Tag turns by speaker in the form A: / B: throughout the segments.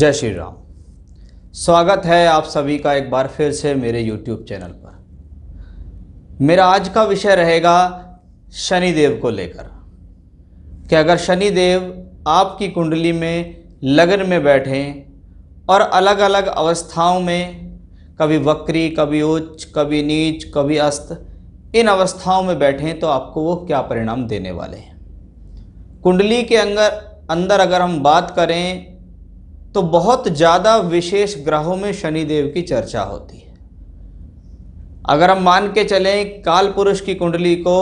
A: जय श्री राम स्वागत है आप सभी का एक बार फिर से मेरे यूट्यूब चैनल पर मेरा आज का विषय रहेगा शनिदेव को लेकर कि अगर शनिदेव आपकी कुंडली में लगन में बैठें और अलग अलग अवस्थाओं में कभी वक्री कभी उच्च कभी नीच कभी अस्त इन अवस्थाओं में बैठें तो आपको वो क्या परिणाम देने वाले हैं कुंडली के अंदर अंदर अगर हम बात करें तो बहुत ज़्यादा विशेष ग्रहों में शनिदेव की चर्चा होती है अगर हम मान के चलें काल पुरुष की कुंडली को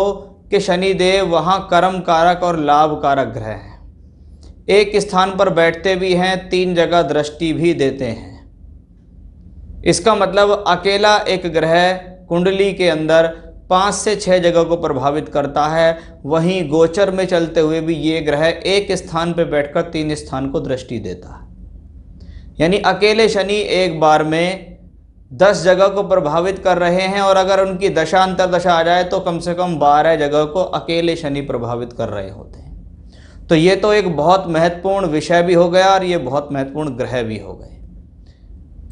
A: कि शनिदेव वहाँ कर्म कारक और लाभ कारक ग्रह हैं एक स्थान पर बैठते भी हैं तीन जगह दृष्टि भी देते हैं इसका मतलब अकेला एक ग्रह कुंडली के अंदर पाँच से छः जगह को प्रभावित करता है वहीं गोचर में चलते हुए भी ये ग्रह एक स्थान पर बैठकर तीन स्थान को दृष्टि देता है यानी अकेले शनि एक बार में दस जगह को प्रभावित कर रहे हैं और अगर उनकी दशा अंतरदशा आ जाए तो कम से कम बारह जगह को अकेले शनि प्रभावित कर रहे होते हैं तो ये तो एक बहुत महत्वपूर्ण विषय भी हो गया और ये बहुत महत्वपूर्ण ग्रह भी हो गए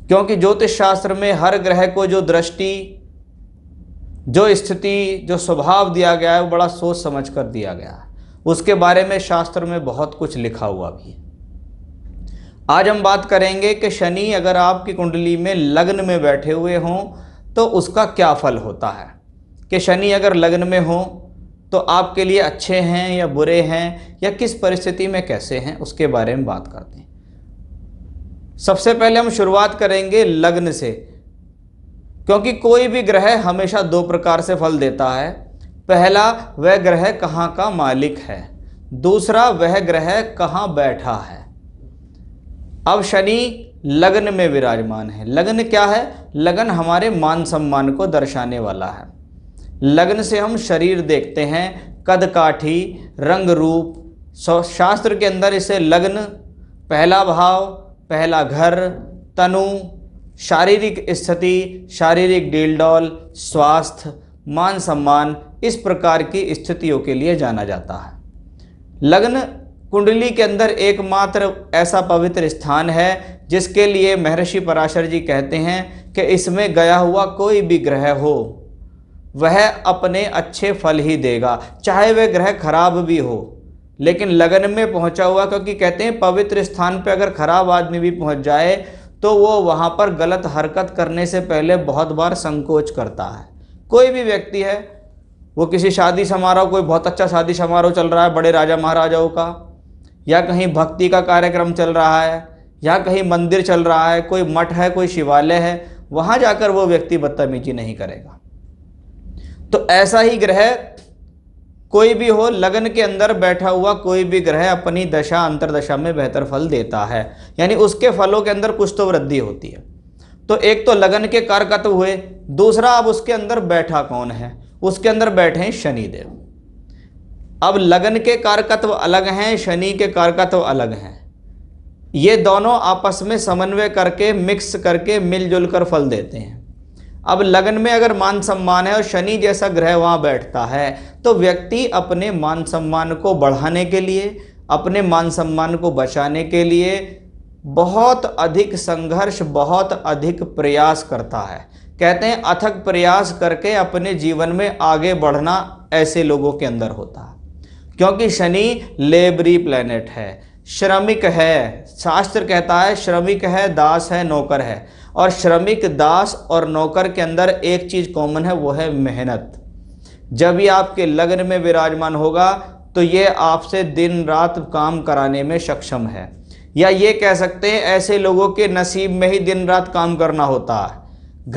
A: क्योंकि ज्योतिष शास्त्र में हर ग्रह को जो दृष्टि जो स्थिति जो स्वभाव दिया गया है वो बड़ा सोच समझ कर दिया गया है उसके बारे में शास्त्र में बहुत कुछ लिखा हुआ भी है आज हम बात करेंगे कि शनि अगर आपकी कुंडली में लग्न में बैठे हुए हों तो उसका क्या फल होता है कि शनि अगर लग्न में हो तो आपके लिए अच्छे हैं या बुरे हैं या किस परिस्थिति में कैसे हैं उसके बारे में बात करते हैं सबसे पहले हम शुरुआत करेंगे लग्न से क्योंकि कोई भी ग्रह हमेशा दो प्रकार से फल देता है पहला वह ग्रह कहाँ का मालिक है दूसरा वह ग्रह कहाँ बैठा है अब शनि लग्न में विराजमान है लग्न क्या है लग्न हमारे मान सम्मान को दर्शाने वाला है लग्न से हम शरीर देखते हैं कद काठी रंग रूप शास्त्र के अंदर इसे लग्न पहला भाव पहला घर तनु शारीरिक स्थिति शारीरिक डीलडोल स्वास्थ्य मान सम्मान इस प्रकार की स्थितियों के लिए जाना जाता है लग्न कुंडली के अंदर एकमात्र ऐसा पवित्र स्थान है जिसके लिए महर्षि पराशर जी कहते हैं कि इसमें गया हुआ कोई भी ग्रह हो वह अपने अच्छे फल ही देगा चाहे वह ग्रह खराब भी हो लेकिन लगन में पहुंचा हुआ क्योंकि कहते हैं पवित्र स्थान पर अगर खराब आदमी भी पहुंच जाए तो वो वहाँ पर गलत हरकत करने से पहले बहुत बार संकोच करता है कोई भी व्यक्ति है वो किसी शादी समारोह कोई बहुत अच्छा शादी समारोह चल रहा है बड़े राजा महाराजाओं का या कहीं भक्ति का कार्यक्रम चल रहा है या कहीं मंदिर चल रहा है कोई मठ है कोई शिवालय है वहाँ जाकर वो व्यक्ति बदतमीजी नहीं करेगा तो ऐसा ही ग्रह कोई भी हो लगन के अंदर बैठा हुआ कोई भी ग्रह अपनी दशा अंतरदशा में बेहतर फल देता है यानी उसके फलों के अंदर कुछ तो वृद्धि होती है तो एक तो लगन के कारकत्व हुए दूसरा अब उसके अंदर बैठा कौन है उसके अंदर बैठे हैं शनिदेव अब लगन के कारकत्व अलग हैं शनि के कारकत्व अलग हैं ये दोनों आपस में समन्वय करके मिक्स करके मिलजुल कर फल देते हैं अब लगन में अगर मान सम्मान है और शनि जैसा ग्रह वहाँ बैठता है तो व्यक्ति अपने मान सम्मान को बढ़ाने के लिए अपने मान सम्मान को बचाने के लिए बहुत अधिक संघर्ष बहुत अधिक प्रयास करता है कहते हैं अथक प्रयास करके अपने जीवन में आगे बढ़ना ऐसे लोगों के अंदर होता है क्योंकि शनि लेबरी प्लैनेट है श्रमिक है शास्त्र कहता है श्रमिक है दास है नौकर है और श्रमिक दास और नौकर के अंदर एक चीज़ कॉमन है वो है मेहनत जब ये आपके लग्न में विराजमान होगा तो ये आपसे दिन रात काम कराने में सक्षम है या ये कह सकते हैं ऐसे लोगों के नसीब में ही दिन रात काम करना होता है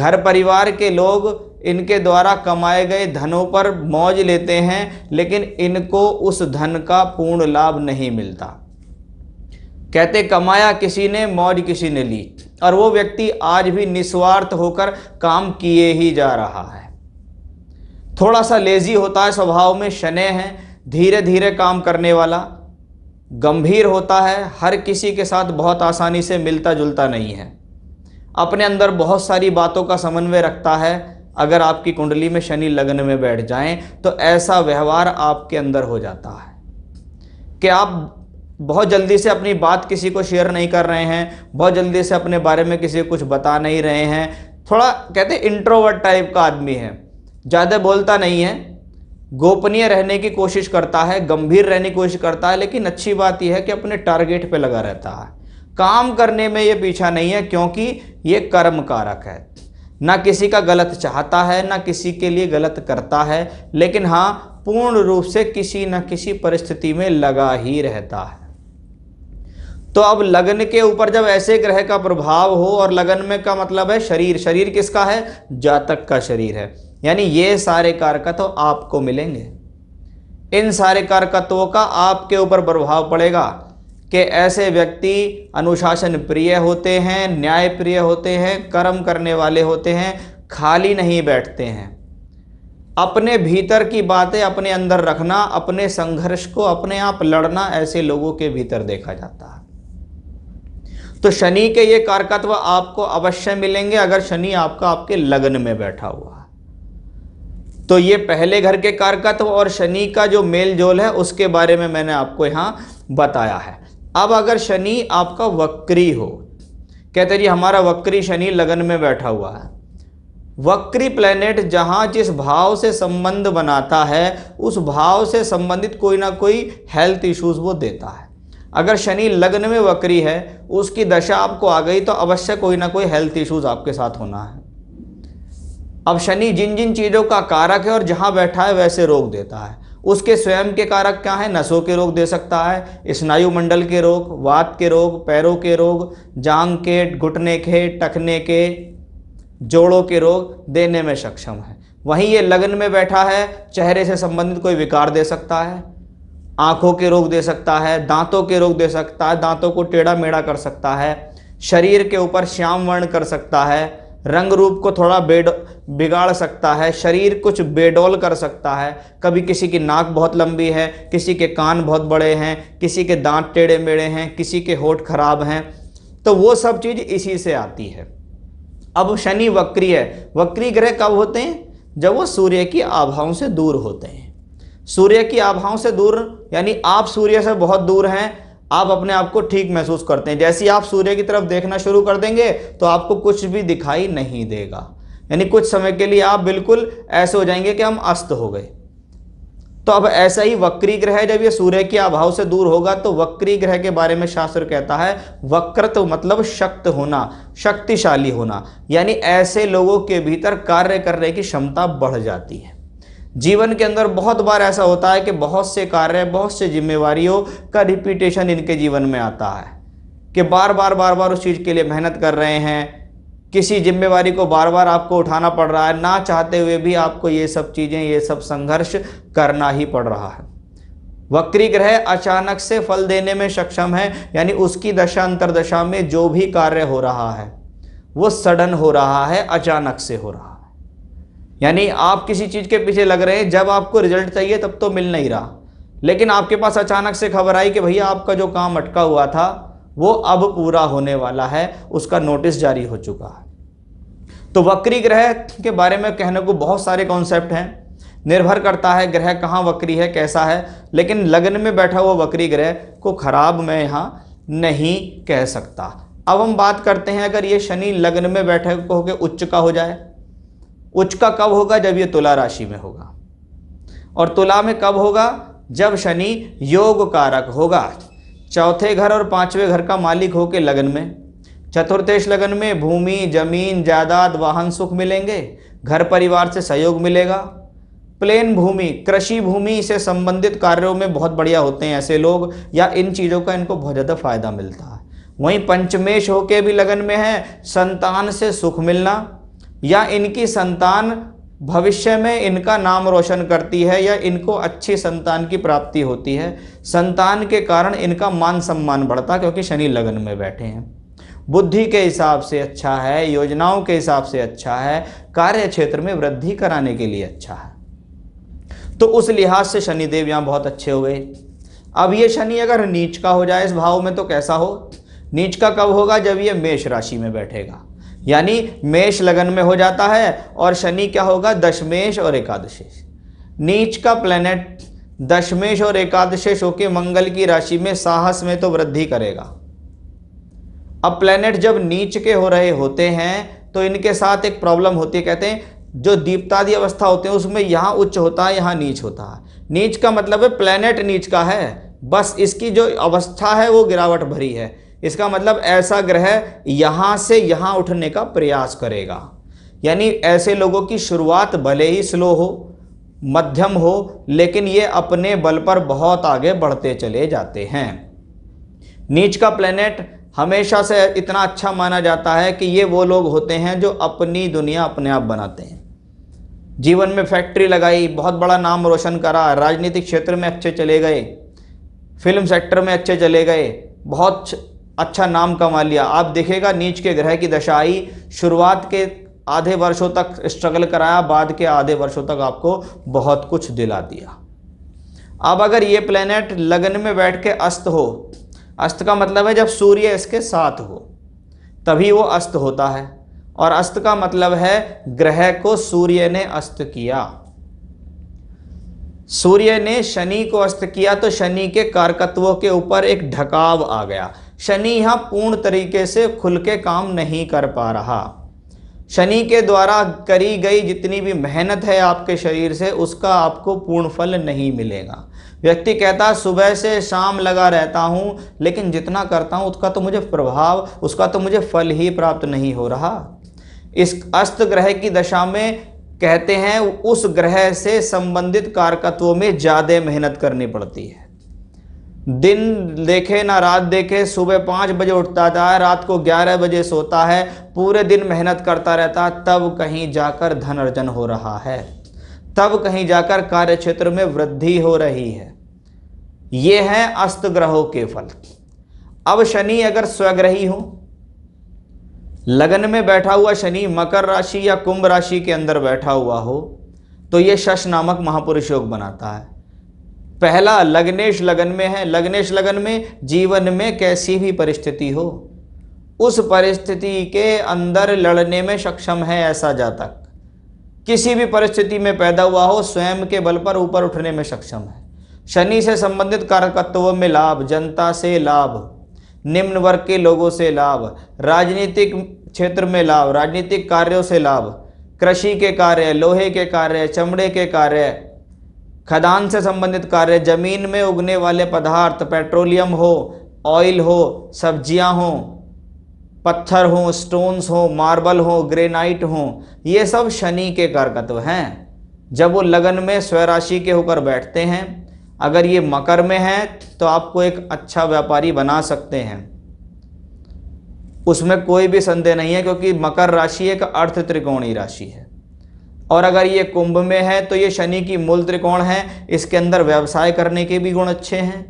A: घर परिवार के लोग इनके द्वारा कमाए गए धनों पर मौज लेते हैं लेकिन इनको उस धन का पूर्ण लाभ नहीं मिलता कहते कमाया किसी ने मौज किसी ने ली और वो व्यक्ति आज भी निस्वार्थ होकर काम किए ही जा रहा है थोड़ा सा लेजी होता है स्वभाव में शने हैं धीरे धीरे काम करने वाला गंभीर होता है हर किसी के साथ बहुत आसानी से मिलता जुलता नहीं है अपने अंदर बहुत सारी बातों का समन्वय रखता है अगर आपकी कुंडली में शनि लग्न में बैठ जाएं तो ऐसा व्यवहार आपके अंदर हो जाता है कि आप बहुत जल्दी से अपनी बात किसी को शेयर नहीं कर रहे हैं बहुत जल्दी से अपने बारे में किसी को कुछ बता नहीं रहे हैं थोड़ा कहते इंट्रोवर्ट टाइप का आदमी है ज़्यादा बोलता नहीं है गोपनीय रहने की कोशिश करता है गंभीर रहने की कोशिश करता है लेकिन अच्छी बात यह है कि अपने टारगेट पर लगा रहता है काम करने में ये पीछा नहीं है क्योंकि ये कर्म कारक है ना किसी का गलत चाहता है ना किसी के लिए गलत करता है लेकिन हाँ पूर्ण रूप से किसी न किसी परिस्थिति में लगा ही रहता है तो अब लगन के ऊपर जब ऐसे ग्रह का प्रभाव हो और लगन में का मतलब है शरीर शरीर किसका है जातक का शरीर है यानी ये सारे कारकत्व तो आपको मिलेंगे इन सारे कारकत्वों का आपके ऊपर प्रभाव पड़ेगा कि ऐसे व्यक्ति अनुशासन प्रिय होते हैं न्याय प्रिय होते हैं कर्म करने वाले होते हैं खाली नहीं बैठते हैं अपने भीतर की बातें अपने अंदर रखना अपने संघर्ष को अपने आप लड़ना ऐसे लोगों के भीतर देखा जाता है तो शनि के ये कारकत्व आपको अवश्य मिलेंगे अगर शनि आपका आपके लग्न में बैठा हुआ तो ये पहले घर के कारकत्व और शनि का जो मेल जोल है उसके बारे में मैंने आपको यहां बताया है अब अगर शनि आपका वक्री हो कहते जी हमारा वक्री शनि लगन में बैठा हुआ है वक्री प्लेनेट जहाँ जिस भाव से संबंध बनाता है उस भाव से संबंधित कोई ना कोई हेल्थ इश्यूज वो देता है अगर शनि लग्न में वक्री है उसकी दशा आपको आ गई तो अवश्य कोई ना कोई हेल्थ इश्यूज आपके साथ होना है अब शनि जिन जिन चीज़ों का कारक है और जहाँ बैठा है वैसे रोक देता है उसके स्वयं के कारक क्या है नसों के रोग दे सकता है स्नायुमंडल के रोग वात के रोग पैरों के रोग जांग के घुटने के टखने के जोड़ों के रोग देने में सक्षम है वहीं ये लगन में बैठा है चेहरे से संबंधित कोई विकार दे सकता है आँखों के रोग दे सकता है दांतों के रोग दे सकता है दांतों को टेढ़ा मेढ़ा कर सकता है शरीर के ऊपर श्याम वर्ण कर सकता है रंग रूप को थोड़ा बेड बिगाड़ सकता है शरीर कुछ बेडोल कर सकता है कभी किसी की नाक बहुत लंबी है किसी के कान बहुत बड़े हैं किसी के दांत टेढ़े मेढ़े हैं किसी के होठ खराब हैं तो वो सब चीज़ इसी से आती है अब शनि वक्री है वक्री ग्रह कब होते हैं जब वो सूर्य की आभाओं से दूर होते हैं सूर्य की आभाओं से दूर यानी आप सूर्य से बहुत दूर हैं आप अपने आप को ठीक महसूस करते हैं जैसे ही आप सूर्य की तरफ देखना शुरू कर देंगे तो आपको कुछ भी दिखाई नहीं देगा यानी कुछ समय के लिए आप बिल्कुल ऐसे हो जाएंगे कि हम अस्त हो गए तो अब ऐसा ही वक्री ग्रह जब ये सूर्य के अभाव से दूर होगा तो वक्री ग्रह के बारे में शास्त्र कहता है वक्रत मतलब शक्त होना शक्तिशाली होना यानी ऐसे लोगों के भीतर कार्य करने की क्षमता बढ़ जाती है जीवन के अंदर बहुत बार ऐसा होता है कि बहुत से कार्य बहुत से जिम्मेवारियों का रिपीटेशन इनके जीवन में आता है कि बार बार बार बार उस चीज़ के लिए मेहनत कर रहे हैं किसी जिम्मेवारी को बार बार आपको उठाना पड़ रहा है ना चाहते हुए भी आपको ये सब चीज़ें ये सब संघर्ष करना ही पड़ रहा है वक्री ग्रह अचानक से फल देने में सक्षम है यानी उसकी दशा अंतरदशा में जो भी कार्य हो रहा है वो सडन हो रहा है अचानक से हो रहा है यानी आप किसी चीज़ के पीछे लग रहे हैं जब आपको रिजल्ट चाहिए तब तो मिल नहीं रहा लेकिन आपके पास अचानक से खबर आई कि भैया आपका जो काम अटका हुआ था वो अब पूरा होने वाला है उसका नोटिस जारी हो चुका है तो वक्री ग्रह के बारे में कहने को बहुत सारे कॉन्सेप्ट हैं निर्भर करता है ग्रह कहाँ वक्री है कैसा है लेकिन लग्न में बैठा हुआ वक्री ग्रह को खराब मैं यहाँ नहीं कह सकता अब हम बात करते हैं अगर ये शनि लग्न में बैठे होकर उच्च का हो जाए उच्च का कब होगा जब ये तुला राशि में होगा और तुला में कब होगा जब शनि योग कारक होगा चौथे घर और पांचवें घर का मालिक होके लगन में चतुर्थेश लगन में भूमि जमीन जायदाद वाहन सुख मिलेंगे घर परिवार से सहयोग मिलेगा प्लेन भूमि कृषि भूमि से संबंधित कार्यों में बहुत बढ़िया होते हैं ऐसे लोग या इन चीज़ों का इनको बहुत ज़्यादा फायदा मिलता है वहीं पंचमेश होके भी लगन में है संतान से सुख मिलना या इनकी संतान भविष्य में इनका नाम रोशन करती है या इनको अच्छी संतान की प्राप्ति होती है संतान के कारण इनका मान सम्मान बढ़ता क्योंकि शनि लगन में बैठे हैं बुद्धि के हिसाब से अच्छा है योजनाओं के हिसाब से अच्छा है कार्य क्षेत्र में वृद्धि कराने के लिए अच्छा है तो उस लिहाज से शनिदेव यहाँ बहुत अच्छे हुए अब ये शनि अगर नीच का हो जाए इस भाव में तो कैसा हो नीच का कब होगा जब ये मेष राशि में बैठेगा यानी मेष लगन में हो जाता है और शनि क्या होगा दशमेश और एकादशेश नीच का प्लेनेट दशमेश और एकादशेश होकर मंगल की राशि में साहस में तो वृद्धि करेगा अब प्लेनेट जब नीच के हो रहे होते हैं तो इनके साथ एक प्रॉब्लम होती है कहते हैं जो दीप्तादि अवस्था होते हैं उसमें यहाँ उच्च होता है यहाँ नीच होता है नीच का मतलब है प्लेनेट नीच का है बस इसकी जो अवस्था है वो गिरावट भरी है इसका मतलब ऐसा ग्रह यहाँ से यहाँ उठने का प्रयास करेगा यानी ऐसे लोगों की शुरुआत भले ही स्लो हो मध्यम हो लेकिन ये अपने बल पर बहुत आगे बढ़ते चले जाते हैं नीच का प्लेनेट हमेशा से इतना अच्छा माना जाता है कि ये वो लोग होते हैं जो अपनी दुनिया अपने आप बनाते हैं जीवन में फैक्ट्री लगाई बहुत बड़ा नाम रोशन करा राजनीतिक क्षेत्र में अच्छे चले गए फिल्म सेक्टर में अच्छे चले गए बहुत अच्छा नाम कमा लिया आप देखेगा नीच के ग्रह की दशा आई शुरुआत के आधे वर्षों तक स्ट्रगल कराया बाद के आधे वर्षों तक आपको बहुत कुछ दिला दिया अब अगर ये प्लेनेट लगन में बैठ के अस्त हो अस्त का मतलब है जब सूर्य इसके साथ हो तभी वो अस्त होता है और अस्त का मतलब है ग्रह को सूर्य ने अस्त किया सूर्य ने शनि को अस्त किया तो शनि के कारकत्वों के ऊपर एक ढकाव आ गया शनि यहाँ पूर्ण तरीके से खुल के काम नहीं कर पा रहा शनि के द्वारा करी गई जितनी भी मेहनत है आपके शरीर से उसका आपको पूर्ण फल नहीं मिलेगा व्यक्ति कहता सुबह से शाम लगा रहता हूँ लेकिन जितना करता हूँ उसका तो मुझे प्रभाव उसका तो मुझे फल ही प्राप्त नहीं हो रहा इस अस्त ग्रह की दशा में कहते हैं उस ग्रह से संबंधित कारकत्वों में ज़्यादा मेहनत करनी पड़ती है दिन देखे ना रात देखे सुबह पाँच बजे उठता था रात को ग्यारह बजे सोता है पूरे दिन मेहनत करता रहता तब कहीं जाकर धन अर्जन हो रहा है तब कहीं जाकर कार्य क्षेत्र में वृद्धि हो रही है ये है अस्त ग्रहों के फल अब शनि अगर स्वग्रही हो लगन में बैठा हुआ शनि मकर राशि या कुंभ राशि के अंदर बैठा हुआ हो तो ये शश नामक महापुरुष योग बनाता है पहला लग्नेश लगन में है लग्नेश लगन में जीवन में कैसी भी परिस्थिति हो उस परिस्थिति के अंदर लड़ने में सक्षम है ऐसा जातक किसी भी परिस्थिति में पैदा हुआ हो स्वयं के बल पर ऊपर उठने में सक्षम है शनि से संबंधित कारकत्वों में लाभ जनता से लाभ निम्न वर्ग के लोगों से लाभ राजनीतिक क्षेत्र में लाभ राजनीतिक कार्यों से लाभ कृषि के कार्य लोहे के कार्य चमड़े के कार्य खदान से संबंधित कार्य जमीन में उगने वाले पदार्थ पेट्रोलियम हो ऑयल हो सब्जियां हो पत्थर हो स्टोन्स हो मार्बल हो ग्रेनाइट हो ये सब शनि के कारकत्व हैं जब वो लगन में स्वराशि के होकर बैठते हैं अगर ये मकर में हैं तो आपको एक अच्छा व्यापारी बना सकते हैं उसमें कोई भी संदेह नहीं है क्योंकि मकर राशि एक अर्थ त्रिकोणी राशि है और अगर ये कुंभ में है तो ये शनि की मूल त्रिकोण है इसके अंदर व्यवसाय करने के भी गुण अच्छे हैं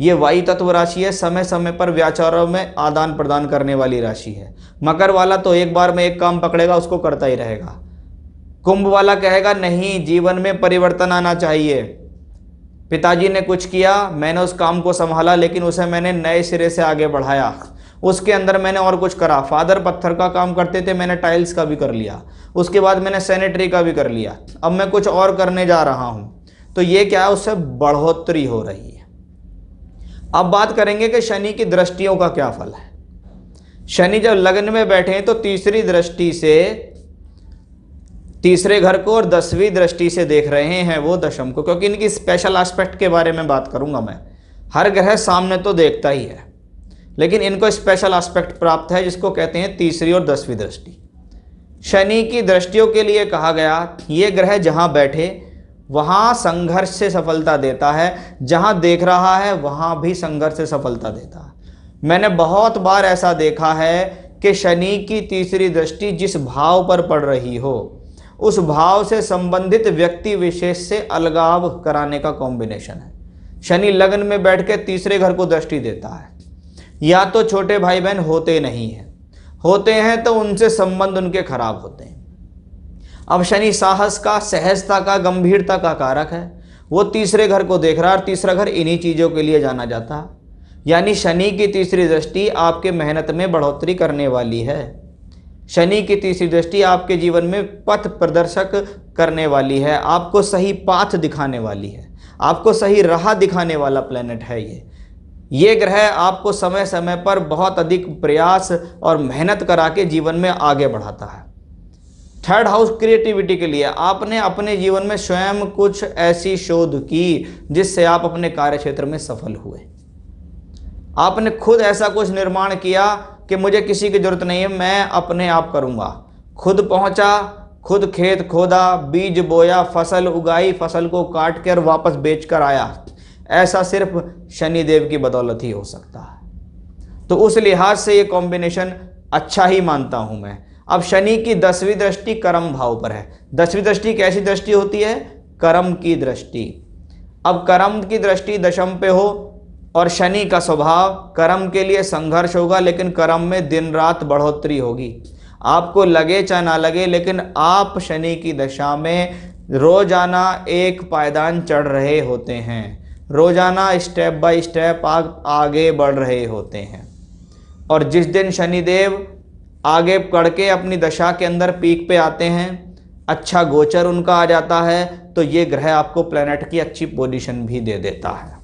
A: ये वायु तत्व राशि है समय समय पर व्याचारों में आदान प्रदान करने वाली राशि है मकर वाला तो एक बार में एक काम पकड़ेगा उसको करता ही रहेगा कुंभ वाला कहेगा नहीं जीवन में परिवर्तन आना चाहिए पिताजी ने कुछ किया मैंने उस काम को संभाला लेकिन उसे मैंने नए सिरे से आगे बढ़ाया उसके अंदर मैंने और कुछ करा फादर पत्थर का काम करते थे मैंने टाइल्स का भी कर लिया उसके बाद मैंने सैनिटरी का भी कर लिया अब मैं कुछ और करने जा रहा हूँ तो ये क्या है उससे बढ़ोतरी हो रही है अब बात करेंगे कि शनि की दृष्टियों का क्या फल है शनि जब लग्न में बैठे हैं तो तीसरी दृष्टि से तीसरे घर को और दसवीं दृष्टि से देख रहे हैं वो दशम को क्योंकि इनकी स्पेशल एस्पेक्ट के बारे में बात करूंगा मैं हर ग्रह सामने तो देखता ही है लेकिन इनको स्पेशल आस्पेक्ट प्राप्त है जिसको कहते हैं तीसरी और दसवीं दृष्टि शनि की दृष्टियों के लिए कहा गया ये ग्रह जहाँ बैठे वहाँ संघर्ष से सफलता देता है जहाँ देख रहा है वहाँ भी संघर्ष से सफलता देता है मैंने बहुत बार ऐसा देखा है कि शनि की तीसरी दृष्टि जिस भाव पर पड़ रही हो उस भाव से संबंधित व्यक्ति विशेष से अलगाव कराने का कॉम्बिनेशन है शनि लग्न में बैठ के तीसरे घर को दृष्टि देता है या तो छोटे भाई बहन होते नहीं हैं होते हैं तो उनसे संबंध उनके खराब होते हैं अब शनि साहस का सहजता का गंभीरता का कारक है वो तीसरे घर को देख रहा है और तीसरा घर इन्हीं चीज़ों के लिए जाना जाता है यानी शनि की तीसरी दृष्टि आपके मेहनत में बढ़ोतरी करने वाली है शनि की तीसरी दृष्टि आपके जीवन में पथ प्रदर्शक करने वाली है आपको सही पाथ दिखाने वाली है आपको सही राह दिखाने वाला प्लेनेट है ये ये ग्रह आपको समय समय पर बहुत अधिक प्रयास और मेहनत करा के जीवन में आगे बढ़ाता है थर्ड हाउस क्रिएटिविटी के लिए आपने अपने जीवन में स्वयं कुछ ऐसी शोध की जिससे आप अपने कार्य क्षेत्र में सफल हुए आपने खुद ऐसा कुछ निर्माण किया कि मुझे किसी की ज़रूरत नहीं है मैं अपने आप करूँगा खुद पहुँचा खुद खेत खोदा बीज बोया फसल उगाई फसल को काट कर वापस बेच कर आया ऐसा सिर्फ शनिदेव की बदौलत ही हो सकता है तो उस लिहाज से ये कॉम्बिनेशन अच्छा ही मानता हूँ मैं अब शनि की दसवीं दृष्टि कर्म भाव पर है दसवीं दृष्टि कैसी दृष्टि होती है कर्म की दृष्टि अब कर्म की दृष्टि दशम पे हो और शनि का स्वभाव कर्म के लिए संघर्ष होगा लेकिन कर्म में दिन रात बढ़ोतरी होगी आपको लगे चाहे ना लगे लेकिन आप शनि की दशा में रोजाना एक पायदान चढ़ रहे होते हैं रोज़ाना स्टेप बाय स्टेप आप आगे बढ़ रहे होते हैं और जिस दिन शनिदेव आगे बढ़ के अपनी दशा के अंदर पीक पे आते हैं अच्छा गोचर उनका आ जाता है तो ये ग्रह आपको प्लेनेट की अच्छी पोजीशन भी दे देता है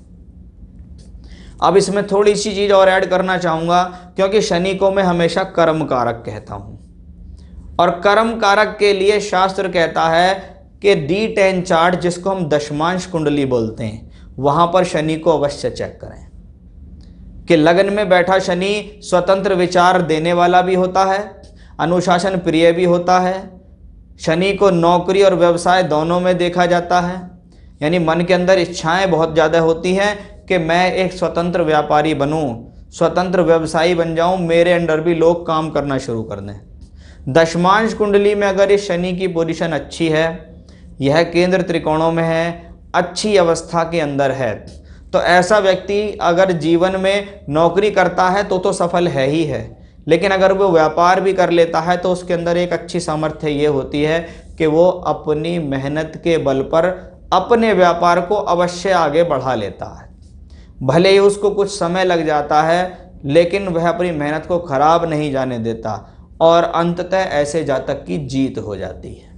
A: अब इसमें थोड़ी सी चीज़ और ऐड करना चाहूँगा क्योंकि शनि को मैं हमेशा कर्म कारक कहता हूँ और कर्म कारक के लिए शास्त्र कहता है कि डी टेन चार्ट जिसको हम दशमांश कुंडली बोलते हैं वहाँ पर शनि को अवश्य चेक करें कि लग्न में बैठा शनि स्वतंत्र विचार देने वाला भी होता है अनुशासन प्रिय भी होता है शनि को नौकरी और व्यवसाय दोनों में देखा जाता है यानी मन के अंदर इच्छाएं बहुत ज़्यादा होती हैं कि मैं एक स्वतंत्र व्यापारी बनूं, स्वतंत्र व्यवसायी बन जाऊं, मेरे अंडर भी लोग काम करना शुरू कर दें दशमांश कुंडली में अगर इस शनि की पोजिशन अच्छी है यह केंद्र त्रिकोणों में है अच्छी अवस्था के अंदर है तो ऐसा व्यक्ति अगर जीवन में नौकरी करता है तो तो सफल है ही है लेकिन अगर वो व्यापार भी कर लेता है तो उसके अंदर एक अच्छी सामर्थ्य ये होती है कि वो अपनी मेहनत के बल पर अपने व्यापार को अवश्य आगे बढ़ा लेता है भले ही उसको कुछ समय लग जाता है लेकिन वह अपनी मेहनत को ख़राब नहीं जाने देता और अंततः ऐसे जातक की जीत हो जाती है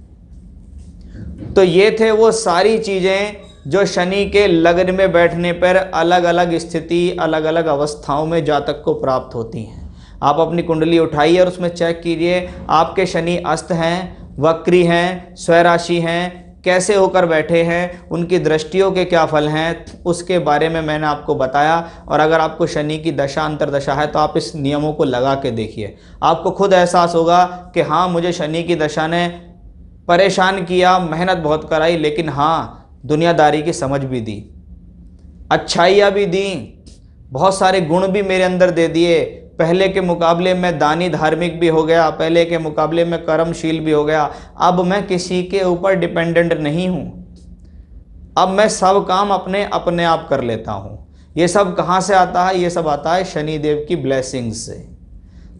A: तो ये थे वो सारी चीज़ें जो शनि के लग्न में बैठने पर अलग अलग स्थिति अलग अलग अवस्थाओं में जातक को प्राप्त होती हैं आप अपनी कुंडली उठाइए और उसमें चेक कीजिए आपके शनि अस्त हैं वक्री हैं स्वराशि हैं कैसे होकर बैठे हैं उनकी दृष्टियों के क्या फल हैं उसके बारे में मैंने आपको बताया और अगर आपको शनि की दशा अंतरदशा है तो आप इस नियमों को लगा के देखिए आपको खुद एहसास होगा कि हाँ मुझे शनि की दशा ने परेशान किया मेहनत बहुत कराई लेकिन हाँ दुनियादारी की समझ भी दी अच्छाइयाँ भी दी बहुत सारे गुण भी मेरे अंदर दे दिए पहले के मुकाबले में दानी धार्मिक भी हो गया पहले के मुकाबले में कर्मशील भी हो गया अब मैं किसी के ऊपर डिपेंडेंट नहीं हूँ अब मैं सब काम अपने अपने आप कर लेता हूँ ये सब कहाँ से आता है ये सब आता है शनिदेव की ब्लेसिंग्स से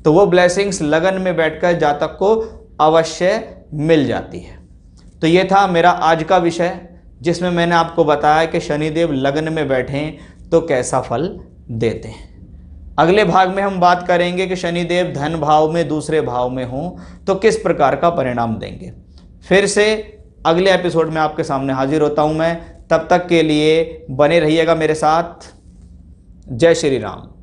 A: तो वो ब्लेसिंग्स लगन में बैठकर जातक को अवश्य मिल जाती है तो ये था मेरा आज का विषय जिसमें मैंने आपको बताया कि शनिदेव लग्न में बैठे तो कैसा फल देते हैं अगले भाग में हम बात करेंगे कि शनिदेव धन भाव में दूसरे भाव में हों तो किस प्रकार का परिणाम देंगे फिर से अगले एपिसोड में आपके सामने हाजिर होता हूं मैं तब तक के लिए बने रहिएगा मेरे साथ जय श्री राम